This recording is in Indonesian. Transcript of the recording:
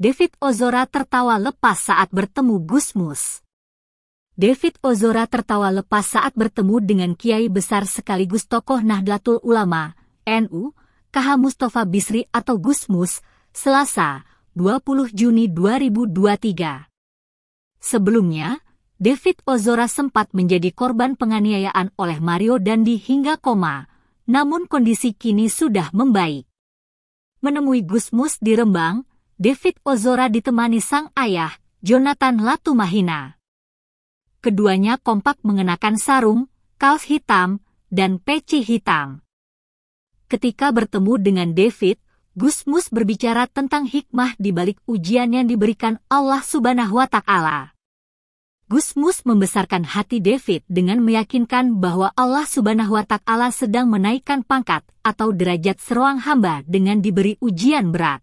David Ozora tertawa lepas saat bertemu Gusmus. David Ozora tertawa lepas saat bertemu dengan Kiai Besar sekaligus tokoh Nahdlatul Ulama, NU, KH Mustafa Bisri atau Gusmus, Selasa, 20 Juni 2023. Sebelumnya, David Ozora sempat menjadi korban penganiayaan oleh Mario Dandi hingga koma, namun kondisi kini sudah membaik. Menemui Gusmus di Rembang, David Ozora ditemani sang ayah, Jonathan Latumahina. Keduanya kompak mengenakan sarung, kaos hitam, dan peci hitam. Ketika bertemu dengan David, Gusmus berbicara tentang hikmah di balik ujian yang diberikan Allah Subhanahu wa Ta'ala. Gusmus membesarkan hati David dengan meyakinkan bahwa Allah Subhanahu wa Ta'ala sedang menaikkan pangkat atau derajat seruang hamba dengan diberi ujian berat.